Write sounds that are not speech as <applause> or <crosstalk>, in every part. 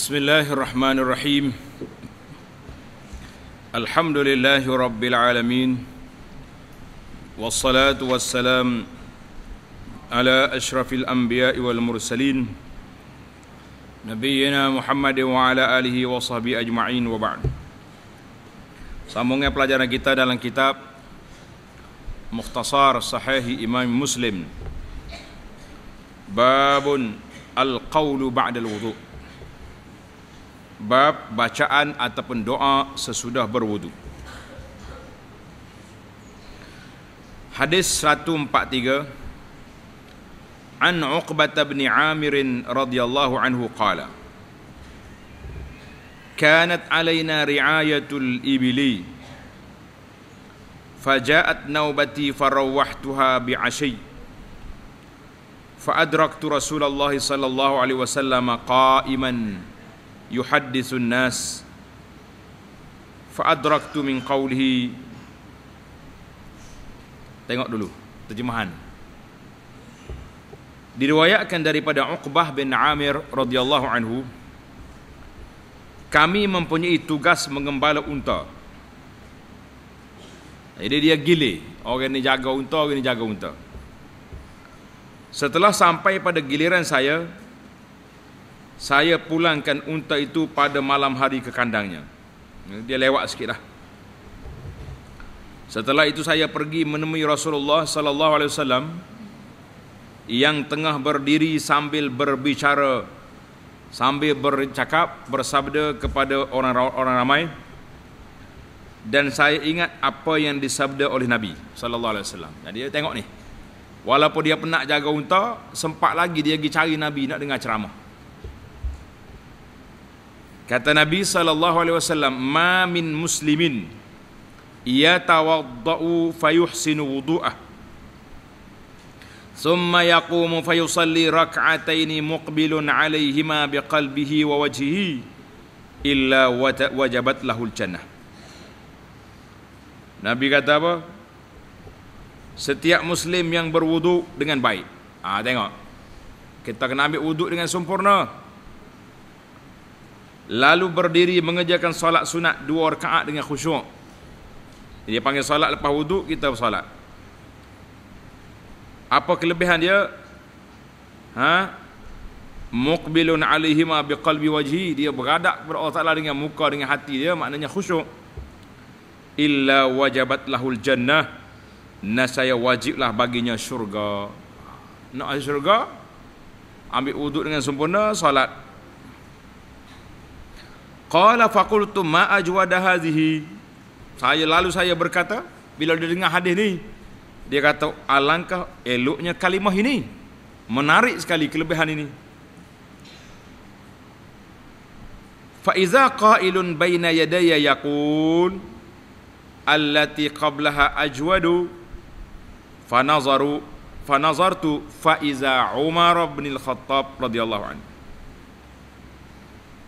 بسم الله الرحمن الرحيم الحمد لله رب العالمين والصلاة والسلام على أشرف الأنبياء والمرسلين نبينا محمد وعلى آله وصحبه أجمعين وبعد Sambungnya pelajaran kita dalam kitab Mukhtasar Sahih Imam Muslim Babun Al-Qawlu Ba'dal Wudu' bab bacaan ataupun doa sesudah berwudu. Hadis 143 An Uqbah bin Amir radhiyallahu anhu qala كانت علينا رعاية الإبل فجاءت نوبتي فروحتها بعشي فأدركت رسول الله صلى الله عليه وسلم قائما يحدث Nas, فأدركت min قوله Tengok dulu terjemahan. Diriwayatkan daripada Uqbah bin Amir radhiyallahu anhu, kami mempunyai tugas mengembala unta. Jadi dia gile, orang ni jaga unta, orang ni jaga unta. Setelah sampai pada giliran saya, saya pulangkan unta itu pada malam hari ke kandangnya. Ya, dia lewat sikit lah. Setelah itu saya pergi menemui Rasulullah sallallahu alaihi wasallam yang tengah berdiri sambil berbicara sambil bercakap bersabda kepada orang-orang ramai dan saya ingat apa yang disabda oleh Nabi sallallahu alaihi wasallam. Jadi tengok ni. Walaupun dia penat jaga unta, sempat lagi dia pergi cari Nabi nak dengar ceramah. Kata Nabi sallallahu alaihi wasallam, "Ma min muslimin yatawaddau fayuhsinu wudu'ah." ثم يقوم فيصلي ركعتين مقبل عليهما بقلبه ووجهه illa wajabat lahul jannah." Nabi kata apa? Setiap Muslim yang berwudu dengan baik. Ah ha, tengok. Kita kena ambil wudu dengan sempurna lalu berdiri mengejarkan solat sunat dua rakaat dengan khusyuk. Dia panggil solat lepas wuduk kita bersolat. Apa kelebihan dia? Ha? Muqbilun alaihi ma biqalbi wajhi, dia beradab kepada Allah Taala dengan muka dengan hati dia, maknanya khusyuk. Illa wajabat lahul jannah, nasaya wajiblah baginya syurga. Nak syurga? Ambil wuduk dengan sempurna, solat Qala faqultu ma ajwada hadhihi. Saya lalu saya berkata, bila dia dengar hadis ni, dia kata alangkah eloknya kalimah ini. Menarik sekali kelebihan ini. Fa iza qailun baina yadaya yaqul allati qablaha ajwadu fa nazaru fa nazartu fa iza Umar bin Al-Khattab radhiyallahu anhu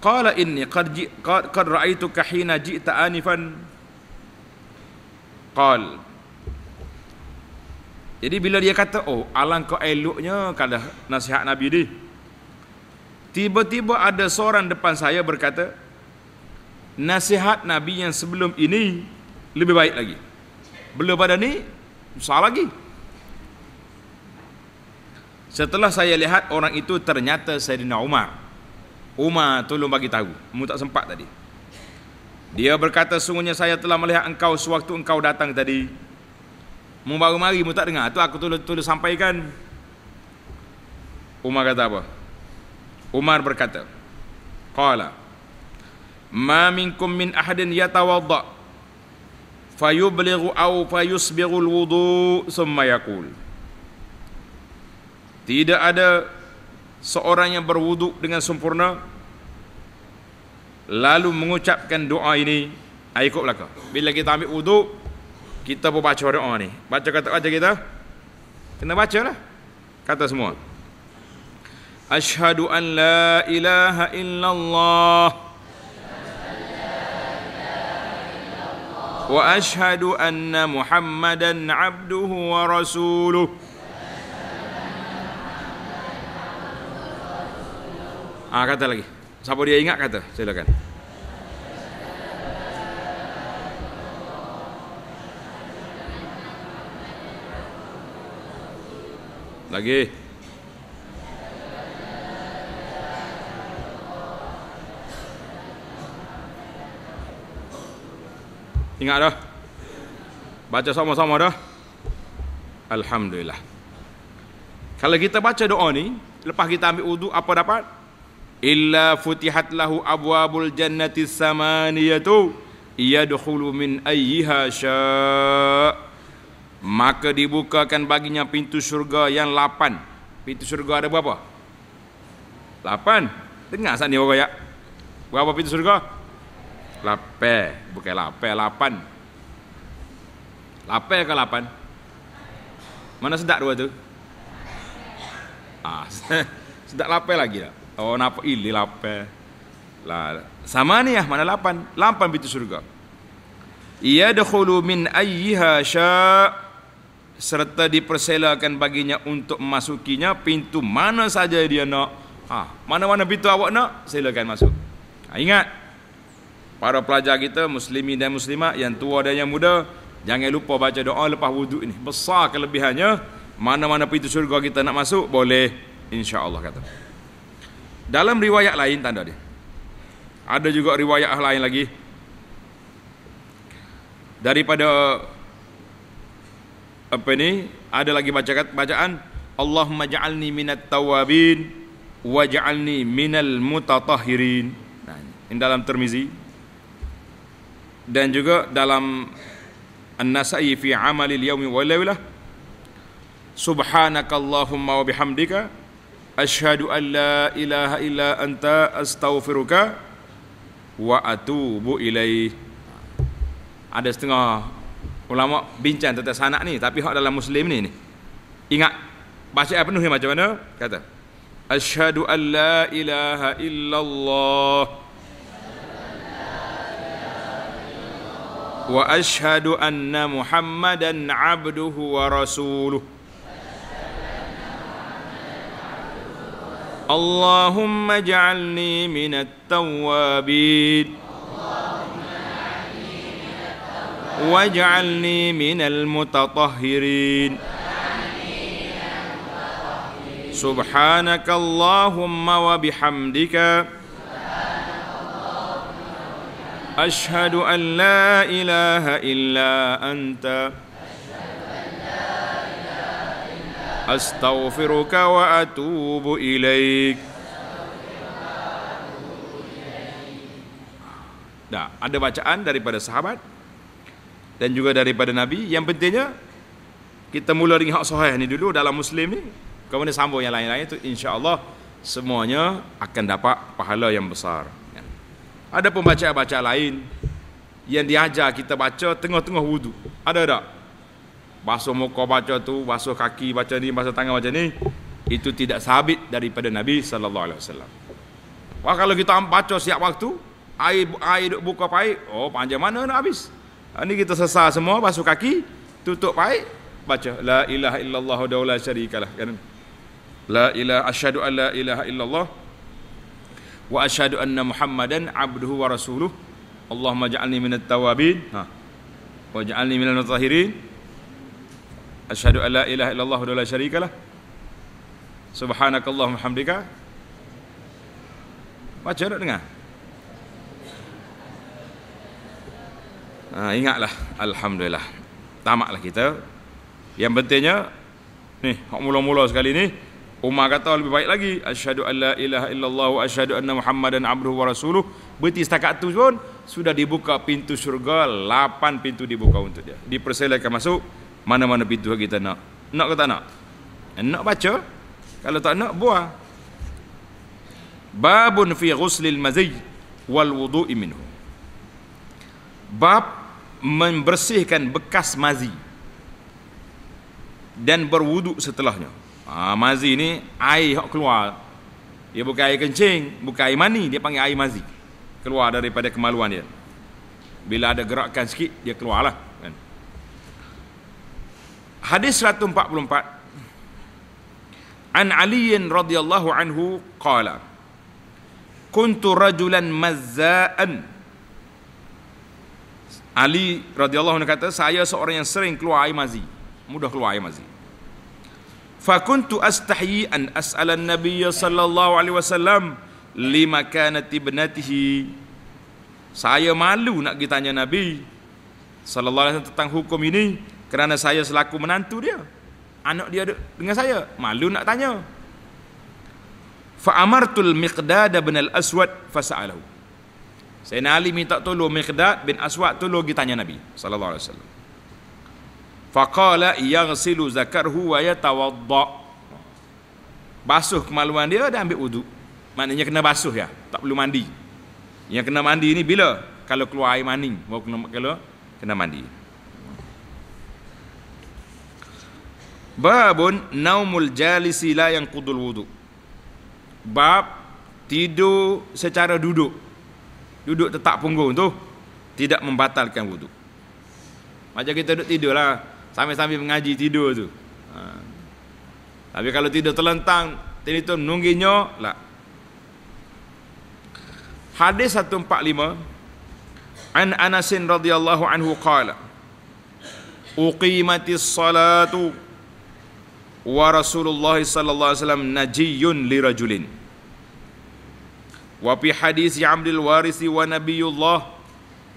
qala inni qad qad, qad ra'aytuka hina ji'ta anifan qal jadi bila dia kata oh alangkah eloknya kada nasihat nabi ni tiba-tiba ada seorang depan saya berkata nasihat nabi yang sebelum ini lebih baik lagi belum pada ni salah lagi setelah saya lihat orang itu ternyata Sayyidina Umar Umar tolong bagi tahu. Mu tak sempat tadi. Dia berkata sungguhnya saya telah melihat engkau sewaktu engkau datang tadi. Mu baru mari mu tak dengar. Tu aku tu tolong sampaikan. Umar kata apa? Umar berkata, qala Ma minkum min ahadin yatawadda fayubligu aw fayusbighu alwudu thumma yaqul Tidak ada seorang yang berwuduk dengan sempurna lalu mengucapkan doa ini ikut belaka bila kita ambil wuduk kita pun baca doa ni baca kata baca kita kena baca lah kata semua Ashhadu an la ilaha illallah wa ashhadu anna muhammadan abduhu wa rasuluh Ah kata lagi siapa dia ingat kata silakan lagi ingat dah baca sama-sama dah Alhamdulillah kalau kita baca doa ni lepas kita ambil uduk apa dapat illa futihat lahu abwabul jannati samaniyatu yadkhulu min ayyiha syaa' maka dibukakan baginya pintu syurga yang lapan pintu syurga ada berapa lapan dengar sat ni orang ya berapa pintu syurga Lape. bukan lape lapan Lape ke lapan mana sedak dua tu ah <laughs> sedak lape lagi lah. Oh napa ili lape. Lah sama ni ah mana lapan? Lapan pintu surga. Ia dakhulu min ayiha sya serta dipersilakan baginya untuk memasukinya pintu mana saja dia nak. Ah, ha, mana-mana pintu awak nak, silakan masuk. Ha, ingat para pelajar kita muslimin dan Muslimah yang tua dan yang muda jangan lupa baca doa lepas wuduk ini. Besar kelebihannya mana-mana pintu surga kita nak masuk boleh insya-Allah kata. Dalam riwayat lain tanda dia. Ada juga riwayat lain lagi. Daripada apa ni? Ada lagi bacaan bacaan Allahumma ja'alni minat tawabin waj'alni minal mutatahhirin. Nah, ini dalam Tirmizi. Dan juga dalam An-Nasa'i fi 'amalil yaumi wa lailah. Subhanakallahumma wa bihamdika Ashhadu an la ilaha illa anta astaghfiruka wa atubu ilai. Ada setengah ulama bincang tentang sanak ni tapi hak dalam muslim ni ni. Ingat baca apa penuh macam mana? Kata Ashhadu an la ilaha Allah. wa ashhadu anna muhammadan abduhu wa rasuluh. اللهم اجعلني من التوابين واجعلني من المتطهرين سبحانك اللهم وبحمدك أشهد أن لا إله إلا أنت أستغفرك وأتوب إليك Nah, ada bacaan daripada sahabat dan juga daripada Nabi. Yang pentingnya kita mula dengan hak sahih ni dulu dalam Muslim ni. Kemudian sambung yang lain-lain itu insya-Allah semuanya akan dapat pahala yang besar. Ada pembaca-baca lain yang diajar kita baca tengah-tengah wudu. Ada tak? basuh muka baca tu, basuh kaki baca ni, basuh tangan baca ni, itu tidak sabit daripada Nabi sallallahu alaihi wasallam. Wah kalau kita baca siap waktu, air air duk buka paik, oh panjang mana nak habis? Ini ha, kita sesal semua basuh kaki, tutup paik, baca la ilaha illallah wa la syarikalah kan. La ilaha asyhadu an la ilaha illallah wa asyhadu anna muhammadan abduhu wa rasuluh. Allahumma ja'alni minat tawabin. Ha. Wa ja'alni minal mutahhirin. Asyhadu alla ilaha illallah wa la syarika lah. Subhanakallahumma hamdika. Baca nak dengar. Ah, ingatlah alhamdulillah. Tamaklah kita. Yang pentingnya ni, hak mula-mula sekali ni Umar kata lebih baik lagi asyhadu alla ilaha illallah wa asyhadu anna muhammadan abduhu wa rasuluh. Berarti setakat tu pun sudah dibuka pintu syurga, Lapan pintu dibuka untuk dia. Dipersilakan masuk mana-mana pintu kita nak. Nak ke tak nak? Eh, nak baca. Kalau tak nak, buang. Babun fi ghuslil mazay wal wudu'i minhu. Bab membersihkan bekas mazi dan berwuduk setelahnya. Ha, mazi ni air hok keluar. Dia bukan air kencing, bukan air mani, dia panggil air mazi. Keluar daripada kemaluan dia. Bila ada gerakan sikit, dia keluarlah. Hadis 144 An Aliin radhiyallahu anhu qala Kuntu rajulan mazza'an Ali radhiyallahu anhu kata saya seorang yang sering keluar air mazi mudah keluar air mazi Fa kuntu astahyi an as'ala an-nabiy sallallahu alaihi wasallam lima kanat ibnatihi saya malu nak pergi nabi sallallahu alaihi wasallam tentang hukum ini kerana saya selaku menantu dia anak dia ada dengan saya malu nak tanya fa'amartul miqdad bin al-aswad fasa'alahu Sayyidina Ali minta tolong Miqdad bin Aswad tolong dia tanya Nabi sallallahu alaihi wasallam faqala yaghsilu zakarhu wa yatawadda basuh kemaluan dia dan ambil wuduk maknanya kena basuh ya tak perlu mandi yang kena mandi ni bila kalau keluar air mani mau kena kalau kena mandi Babun naumul jalisi la yang kudul wudu. Bab tidur secara duduk. Duduk tetap punggung tu tidak membatalkan wudu. Macam kita duduk tidur lah, sambil-sambil mengaji tidur tu. Ha. Tapi kalau tidur terlentang, tidur nungginyo lah. Hadis 145 An Anas radhiyallahu anhu qala Uqimatis salatu wa Rasulullah sallallahu alaihi wasallam najiyyun li rajulin. Wa fi hadis Abdul Waris wa Nabiyullah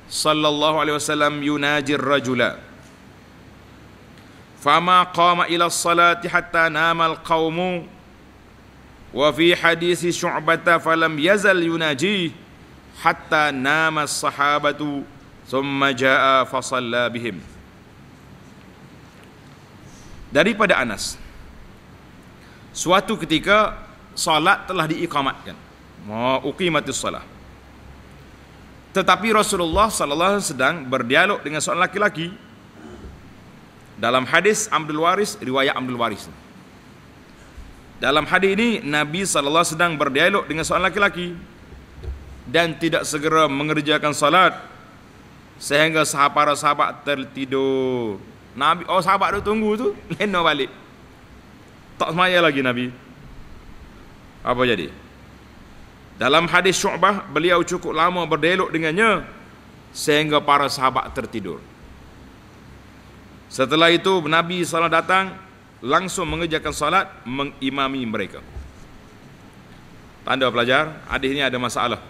sallallahu alaihi wasallam yunajir rajula. Fama qama ila salati hatta nama al-qaumu wa fi hadis Syu'bah falam yazal yunaji hatta nama as-sahabatu thumma jaa'a fa bihim. Daripada Anas, suatu ketika salat telah diikamatkan uqimatus salat. tetapi Rasulullah sallallahu sedang berdialog dengan seorang laki-laki dalam hadis Abdul Waris riwayat Abdul Waris dalam hadis ini Nabi sallallahu sedang berdialog dengan seorang laki-laki dan tidak segera mengerjakan salat sehingga sahabat-sahabat tertidur Nabi oh sahabat tu tunggu tu <laughs> lenoh balik tak semaya lagi Nabi. Apa jadi? Dalam hadis Syu'bah, beliau cukup lama berdialog dengannya sehingga para sahabat tertidur. Setelah itu Nabi SAW datang langsung mengejarkan salat mengimami mereka. Tanda pelajar, hadis ini ada masalah.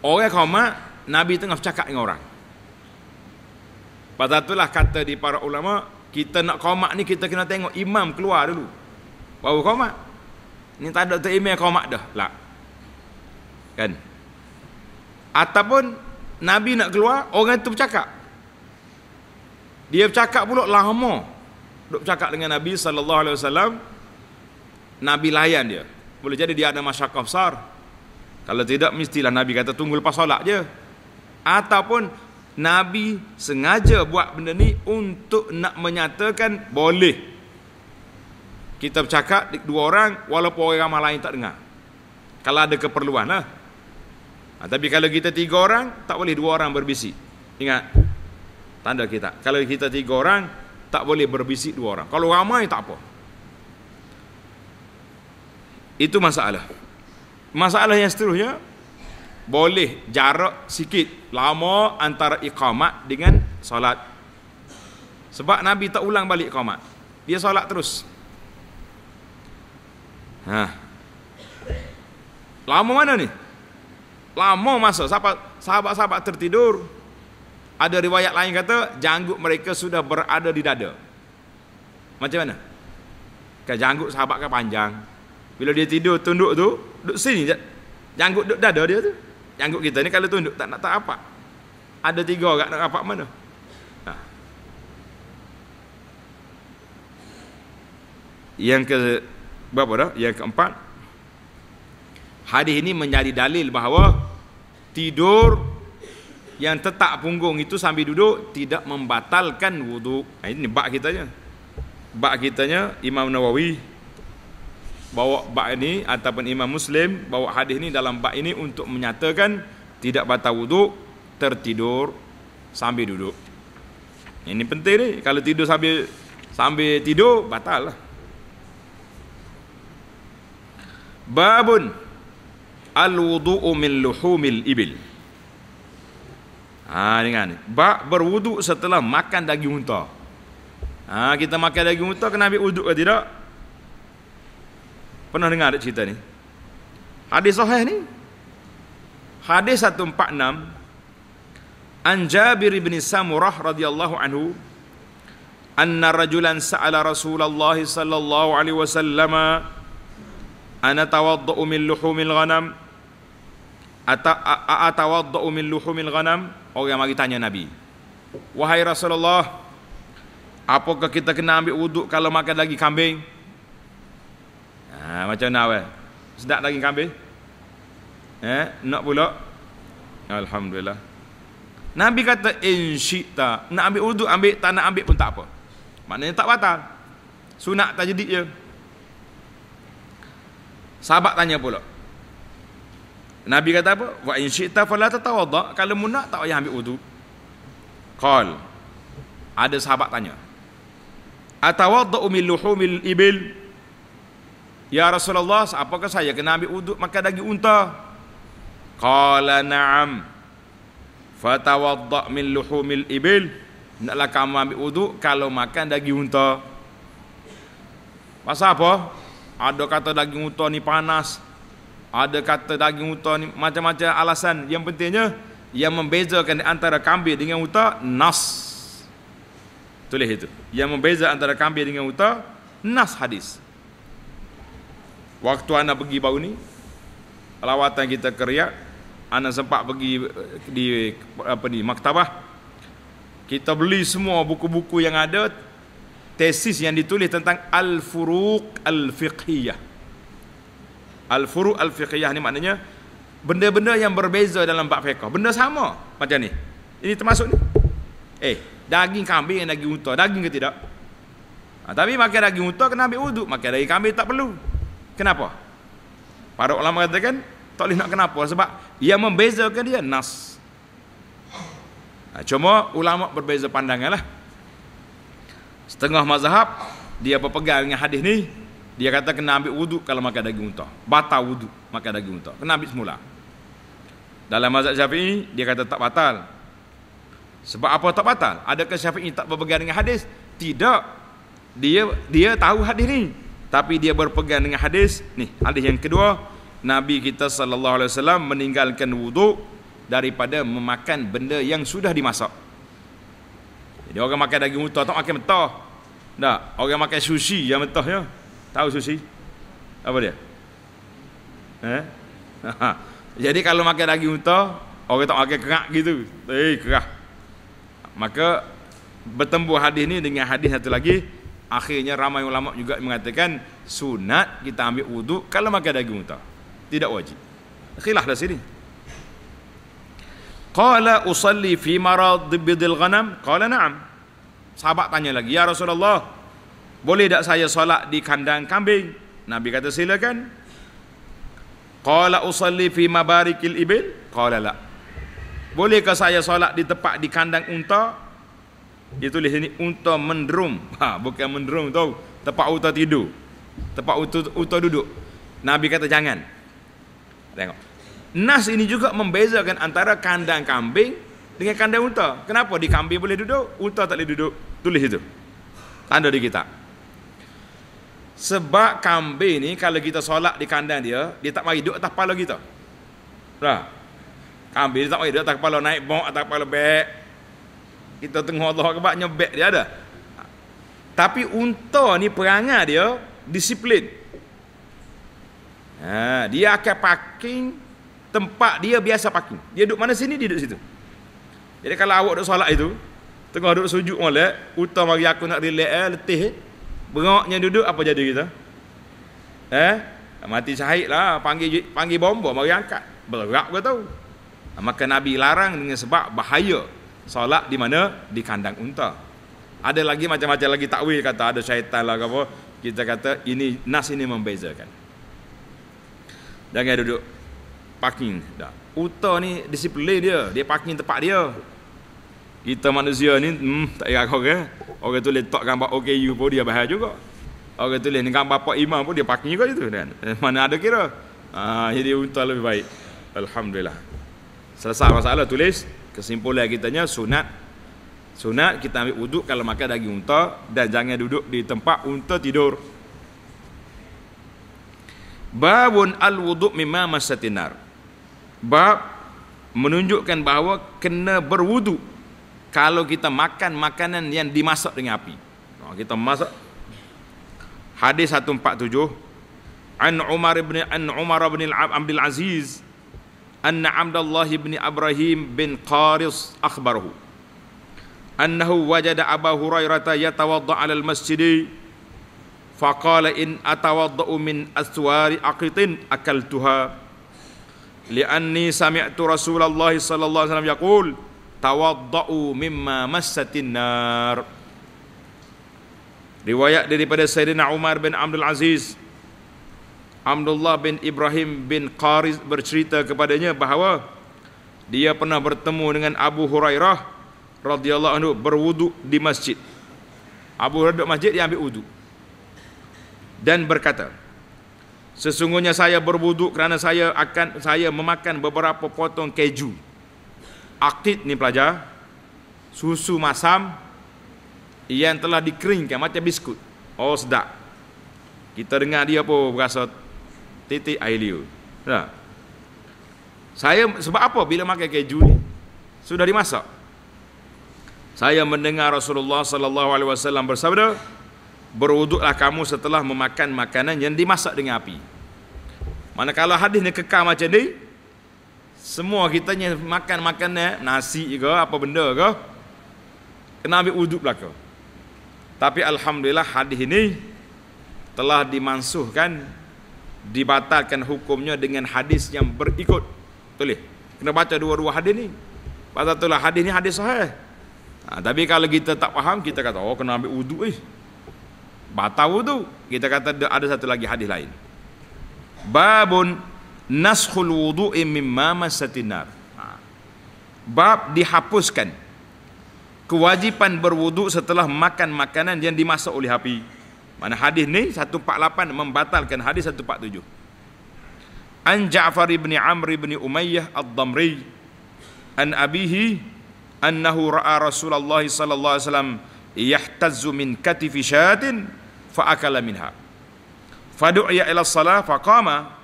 Orang kaum mak, Nabi tengah cakap dengan orang. Pada itulah kata di para ulama' kita nak komat ni kita kena tengok imam keluar dulu baru komat ni tak ada tak imam komat dah lah kan ataupun Nabi nak keluar orang tu bercakap dia bercakap pula lama duk bercakap dengan Nabi sallallahu alaihi wasallam Nabi layan dia boleh jadi dia ada masyarakat besar kalau tidak mestilah Nabi kata tunggu lepas solat je ataupun Nabi sengaja buat benda ni untuk nak menyatakan boleh kita bercakap dua orang walaupun orang ramai lain tak dengar. Kalau ada keperluan lah. Ha, tapi kalau kita tiga orang, tak boleh dua orang berbisik. Ingat, tanda kita. Kalau kita tiga orang, tak boleh berbisik dua orang. Kalau ramai tak apa. Itu masalah. Masalah yang seterusnya, boleh jarak sikit lama antara iqamat dengan solat sebab Nabi tak ulang balik iqamat dia solat terus ha. lama mana ni lama masa sahabat, sahabat-sahabat tertidur ada riwayat lain kata janggut mereka sudah berada di dada macam mana kan janggut sahabat kan panjang bila dia tidur tunduk tu duduk sini janggut duduk dada dia tu Yangkut kita ni kalau tunduk tak nak tak apa. Ada tiga orang nak rapat mana? Ha. Yang ke berapa dah? Yang keempat. Hadis ini menjadi dalil bahawa tidur yang tetap punggung itu sambil duduk tidak membatalkan wuduk. Ini bab kitanya. Bab kitanya Imam Nawawi bawa bab ini ataupun Imam Muslim bawa hadis ini dalam bab ini untuk menyatakan tidak batal wuduk tertidur sambil duduk. Ini penting ni. Kalau tidur sambil sambil tidur batal lah. Babun al wudu'u min luhumil ibil. Ah ha, dengar ni. Bab berwuduk setelah makan daging unta. Ah ha, kita makan daging unta kena ambil wuduk ke tidak? Pernah dengar ada cerita ni? Hadis sahih ni. Hadis 146 An Jabir bin Samurah radhiyallahu anhu anna rajulan sa'ala Rasulullah sallallahu alaihi wasallam ana tawaddu min luhumil ghanam ata atawaddu min luhumil ghanam orang yang mari tanya Nabi. Wahai Rasulullah, apakah kita kena ambil wuduk kalau makan lagi kambing? Ha, macam nak eh? Sedap daging kambing. Eh, nak pula. Alhamdulillah. Nabi kata in syita, nak ambil wuduk ambil, tak nak ambil pun tak apa. Maknanya tak batal. Sunat tajdid je. Sahabat tanya pula. Nabi kata apa? Wa in syita fala tatawadda, kalau mu nak tak payah ambil wuduk. Qal. Ada sahabat tanya. Atawaddu min luhumil ibil? Ya Rasulullah, apakah saya kena ambil uduk makan daging unta? Qala na'am. Fatawadda' min luhumil ibil. Naklah kamu ambil uduk kalau makan daging unta. Pasal apa? Ada kata daging unta ni panas. Ada kata daging unta ni macam-macam alasan. Yang pentingnya, yang membezakan antara kambing dengan unta, nas. Tulis itu. Yang membezakan antara kambing dengan unta, nas hadis. Waktu anak pergi baru ni Lawatan kita ke Riyad Anak sempat pergi eh, di apa ni maktabah Kita beli semua buku-buku yang ada Tesis yang ditulis tentang Al-Furuq Al-Fiqhiyah Al-Furuq Al-Fiqhiyah ni maknanya Benda-benda yang berbeza dalam bab fiqah Benda sama macam ni Ini termasuk ni Eh, daging kambing dan daging unta Daging ke tidak? Ha, tapi makan daging unta kena ambil wuduk Makan daging kambing tak perlu kenapa? Para ulama katakan tak boleh nak kenapa sebab yang membezakan dia nas. Ha, cuma ulama berbeza lah. Setengah mazhab dia berpegang dengan hadis ni, dia kata kena ambil wuduk kalau makan daging unta. Batal wuduk makan daging unta. Kena ambil semula. Dalam mazhab Syafi'i dia kata tak batal. Sebab apa tak batal? Adakah Syafi'i tak berpegang dengan hadis? Tidak. Dia dia tahu hadis ni tapi dia berpegang dengan hadis ni hadis yang kedua nabi kita sallallahu alaihi wasallam meninggalkan wuduk daripada memakan benda yang sudah dimasak jadi orang makan daging unta tak makan mentah dak orang makan sushi yang mentahnya tahu sushi apa dia eh <laughs> jadi kalau makan daging unta orang tak makan kerak gitu eh kerak maka bertembu hadis ni dengan hadis satu lagi akhirnya ramai ulama juga mengatakan sunat kita ambil wuduk kalau makan daging unta tidak wajib khilaf dah sini qala usalli fi marad bidil ghanam qala na'am sahabat tanya lagi ya rasulullah boleh tak saya solat di kandang kambing nabi kata silakan qala usalli fi mabarikil ibil qala la bolehkah saya solat di tempat di kandang unta dia tulis sini unta mendrum. Ha, bukan mendrum tu. Tempat unta tidur. Tempat unta, unta duduk. Nabi kata jangan. Tengok. Nas ini juga membezakan antara kandang kambing dengan kandang unta. Kenapa di kambing boleh duduk, unta tak boleh duduk? Tulis itu. Tanda di kita. Sebab kambing ni kalau kita solat di kandang dia, dia tak mari duduk atas kepala kita. Dah. Kambing dia tak mari duduk atas kepala naik bok atas kepala bek, kita tengok Allah Akbar nyebek dia ada tapi unta ni perangai dia disiplin ha, dia akan parking tempat dia biasa parking dia duduk mana sini dia duduk situ jadi kalau awak duduk solat itu tengah duduk sujud molek unta mari aku nak relax eh, letih eh. beraknya duduk apa jadi kita eh mati syahid lah panggil panggil bomba mari angkat berak kau tahu maka Nabi larang dengan sebab bahaya solat di mana di kandang unta ada lagi macam-macam lagi takwil kata ada syaitan lah apa kita kata ini nas ini membezakan jangan duduk parking dah unta ni disiplin dia dia parking tempat dia kita manusia ni hmm, tak ingat kau ke orang tu letak gambar OKU pun dia bahaya juga orang tu ni gambar Pak Imam pun dia parking juga itu kan eh, mana ada kira ah jadi unta lebih baik Alhamdulillah selesai masalah tulis kesimpulan kita nya sunat sunat kita ambil wuduk kalau makan daging unta dan jangan duduk di tempat unta tidur babun al wuduk mimma masatinar bab menunjukkan bahawa kena berwuduk kalau kita makan makanan yang dimasak dengan api ha, kita masak hadis 147 an umar ibn an umar ibn bin abdul aziz أن عبد الله بن إبراهيم بن قارص أخبره أنه وجد أبا هريرة يتوضأ على المسجد فقال إن أتوضأ من أسوار أقط أكلتها لأني سمعت رسول الله صلى الله عليه وسلم يقول توضأوا مما مست النار Riwayat daripada Sayyidina Umar bin Abdul Aziz Abdullah bin Ibrahim bin Qaris bercerita kepadanya bahawa dia pernah bertemu dengan Abu Hurairah radhiyallahu anhu berwuduk di masjid. Abu Hurairah di masjid dia ambil wuduk dan berkata, sesungguhnya saya berwuduk kerana saya akan saya memakan beberapa potong keju. Aktid ni pelajar susu masam yang telah dikeringkan macam biskut. Oh sedap. Kita dengar dia pun berasa titik air liur. Nah. Saya sebab apa bila makan keju ni? Sudah dimasak. Saya mendengar Rasulullah sallallahu alaihi wasallam bersabda, "Berwuduklah kamu setelah memakan makanan yang dimasak dengan api." Manakala hadis ni kekal macam ni, semua kita ni makan makanan nasi ke apa benda ke kena ambil wuduk belaka. Tapi alhamdulillah hadis ini telah dimansuhkan dibatalkan hukumnya dengan hadis yang berikut. Tulis. Kena baca dua-dua hadis ni. Pasal itulah hadis ni hadis sahih. Ha, tapi kalau kita tak faham, kita kata, oh kena ambil wudhu eh. Batal wudu. Kita kata ada satu lagi hadis lain. Babun naskhul wudhu'i mimma masatinar. Ha. Bab dihapuskan. Kewajipan berwudu setelah makan makanan yang dimasak oleh api. Mana hadis ni 148 membatalkan hadis 147. An Ja'far ibn Amr ibn Umayyah ad-Damri an abihi annahu ra'a Rasulullah sallallahu alaihi wasallam yahtazzu min katifi syatin fa akala minha. Fadu'iya ila salah fa qama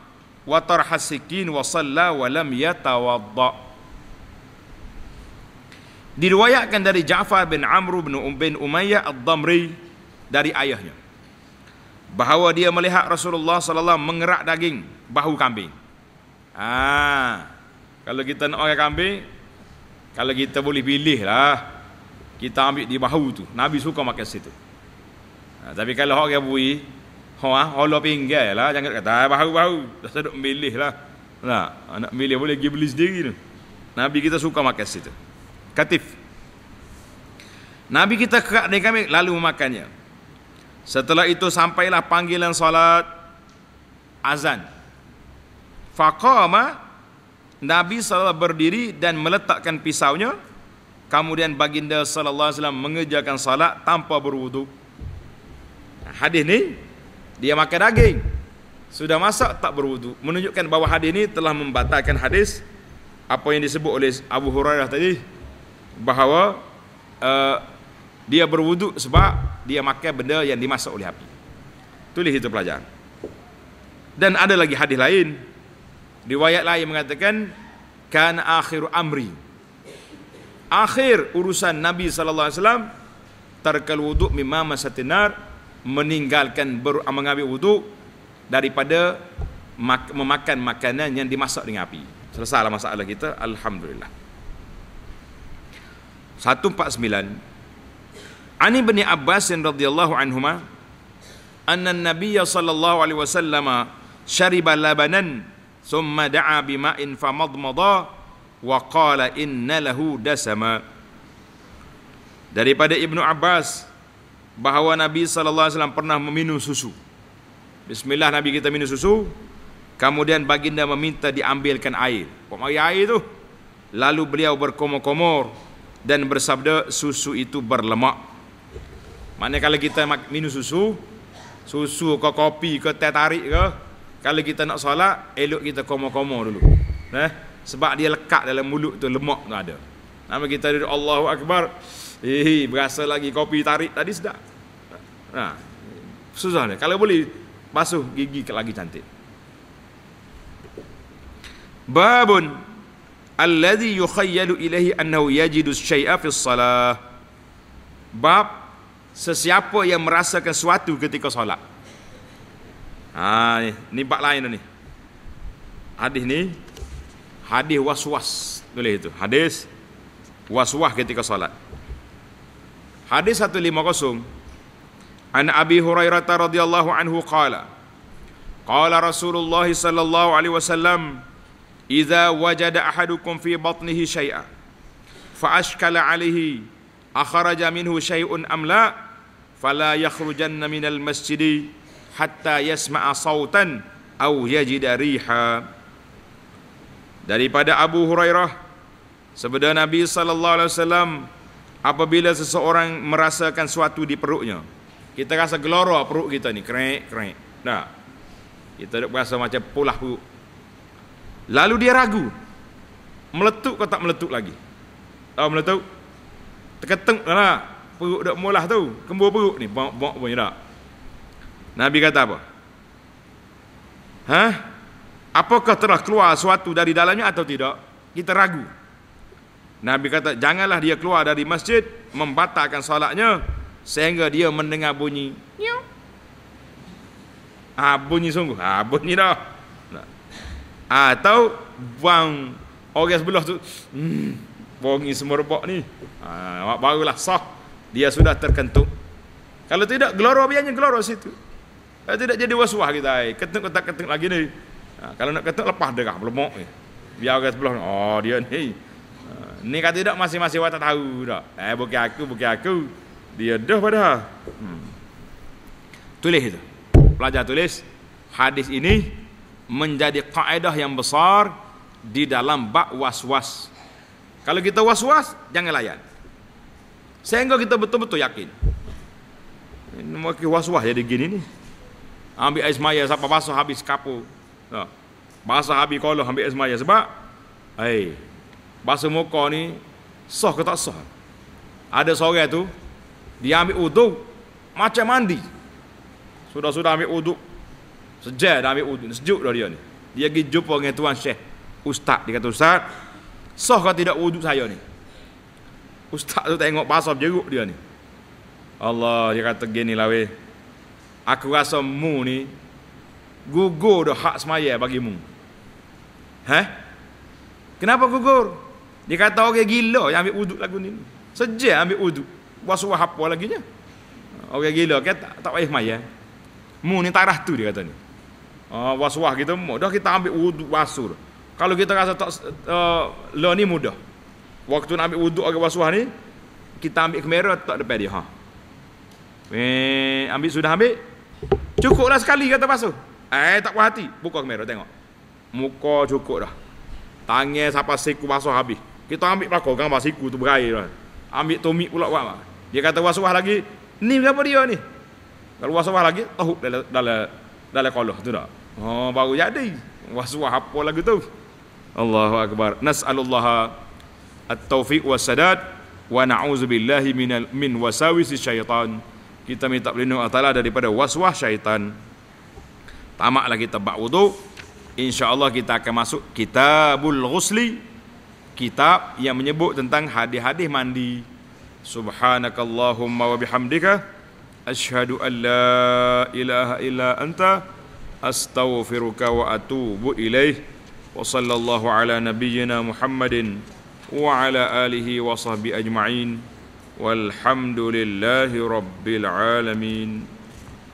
wa tarha sikin wa salla wa lam yatawadda. Diriwayatkan dari Ja'far bin Amr bin Umayyah ad-Damri dari ayahnya bahawa dia melihat Rasulullah sallallahu Alaihi Wasallam mengerak daging bahu kambing. Ah. Kalau kita nak makan kambing, kalau kita boleh pilih lah kita ambil di bahu tu. Nabi suka makan situ. Ha, tapi kalau orang bui, ha, Allah pinggir lah jangan kata bahu-bahu, dah sedok milih lah. Nah, anak ah, milih boleh pergi beli sendiri tu. Nabi kita suka makan situ. Katif. Nabi kita kerak dengan kambing lalu memakannya. Setelah itu sampailah panggilan salat azan. Faqama Nabi SAW berdiri dan meletakkan pisaunya. Kemudian baginda SAW mengerjakan salat tanpa berwudu. Hadis ni dia makan daging. Sudah masak tak berwudu. Menunjukkan bahawa hadis ini telah membatalkan hadis apa yang disebut oleh Abu Hurairah tadi bahawa uh, dia berwuduk sebab dia makan benda yang dimasak oleh api tulis itu pelajaran dan ada lagi hadis lain riwayat lain mengatakan kan akhir amri akhir urusan Nabi saw alaihi wasallam tarkal wudu meninggalkan ber, mengambil wudu daripada mak, memakan makanan yang dimasak dengan api selesailah masalah kita alhamdulillah 149 عن ابن عباس رضي الله عنهما أن النبي صلى الله عليه وسلم شرب لبنا ثم دعا بماء فمضمض وقال إن له دسما daripada Ibnu Abbas bahawa Nabi sallallahu alaihi wasallam pernah meminum susu. Bismillah Nabi kita minum susu, kemudian baginda meminta diambilkan air. Kok mari air tu? Lalu beliau berkomor-komor dan bersabda susu itu berlemak. Maknanya kalau kita minum susu, susu ke kopi ke teh tarik ke, kalau kita nak solat, elok kita koma-koma dulu. Eh? Sebab dia lekat dalam mulut tu, lemak tu ada. Nama kita duduk Allahu Akbar. Hei, berasa lagi kopi tarik tadi sedap. Nah, ha. susah dia. Kalau boleh, basuh gigi lagi cantik. Babun alladhi yukhayyalu ilahi annahu yajidu syai'a fi salah. Bab sesiapa yang merasakan sesuatu ketika solat. Ha ni, ni bab lain ni. Hadis ni hadis waswas tulis itu. Hadis waswas ketika solat. Hadis 150 An Abi Hurairah radhiyallahu anhu qala Qala Rasulullah sallallahu alaihi wasallam Idza wajada ahadukum fi batnihi shay'a fa ashkala alaihi akhraja minhu shay'un amla fala yakhrujanna minal masjid hatta yasma'a sautan aw yajida riha daripada Abu Hurairah sebeda Nabi sallallahu alaihi wasallam apabila seseorang merasakan suatu di perutnya kita rasa gelora perut kita ni krek krek dah kita tak rasa macam pulah perut lalu dia ragu meletup ke tak meletup lagi tahu meletup terketuk lah perut dak molah tu kembur perut ni bok bok pun tak nabi kata apa ha apakah telah keluar sesuatu dari dalamnya atau tidak kita ragu nabi kata janganlah dia keluar dari masjid membatalkan solatnya sehingga dia mendengar bunyi nyu ah bunyi sungguh ah bunyi dah atau bang orang sebelah tu hmm, semua semerbak ni ah barulah sah dia sudah terkentuk. Kalau tidak gloro biarnya gloro situ. Kalau tidak jadi waswah kita, ketuk ketuk ketuk lagi ni. Nah, ha, kalau nak ketuk lepas derah lemak ni. Biar orang sebelah oh dia ni. Ha, ni kata tidak masing-masing watak tahu dak. Eh bukan aku, bukan aku. Dia dah pada. Hmm. Tulis itu. Pelajar tulis hadis ini menjadi kaedah yang besar di dalam bak waswas. was Kalau kita waswas, was jangan layan sehingga kita betul-betul yakin ini makin was-was jadi gini ni ambil air semaya sampai basah habis kapu nah. Ha. basah habis kalau ambil air semaya sebab hey, basuh muka ni soh ke tak sah ada sore tu dia ambil uduk macam mandi sudah-sudah ambil uduk sejak dah ambil uduk sejuk dah dia ni dia pergi jumpa dengan tuan syekh ustaz dia kata ustaz sah ke tidak uduk saya ni Ustaz tu tengok pasap je dia ni. Allah dia kata gini lah weh. Aku rasa mu ni gugur dah hak semaya bagi mu. Ha? Kenapa gugur? Dia kata orang okay, gila yang ambil wuduk lagu ni. Sejak ambil wuduk. Buat apa lagi je. Orang okay, gila kata tak, tak payah semaya. Mu ni rah tu dia kata ni. Ah, uh, waswah kita mudah kita ambil wuduk wasur. Kalau kita rasa tak uh, eh, lo ni mudah. Waktu nak ambil wuduk agak basuh ni, kita ambil kamera tak depan dia. Ha. Eh, ambil sudah ambil. Cukuplah sekali kata basuh. Eh, tak puas hati. Buka kamera tengok. Muka cukup dah. Tangan siapa siku basuh habis. Kita ambil pelakor, gambar kan, siku tu berair lah. Ambil tumik pula buat mak. Dia kata wasuah lagi, ni berapa dia ni? Kalau wasuah lagi, tahu dalam dalam dalam kolah tu dah. Oh, baru jadi. Wasuah apa lagi tu? Allahu akbar. Nasallallahu at-taufiq was-sadad wa na'udzubillahi min min wasawisi syaitan. Kita minta perlindungan Allah Taala daripada waswas syaitan. Tamaklah kita bak wudu, insyaallah kita akan masuk kitabul ghusli kitab yang menyebut tentang hadis-hadis mandi. Subhanakallahumma wa bihamdika Ashhadu an la ilaha illa anta astaghfiruka wa atubu ilaihi. وصلى الله على نبينا محمد wa ala alihi wa sahbi ajma'in walhamdulillahi rabbil alamin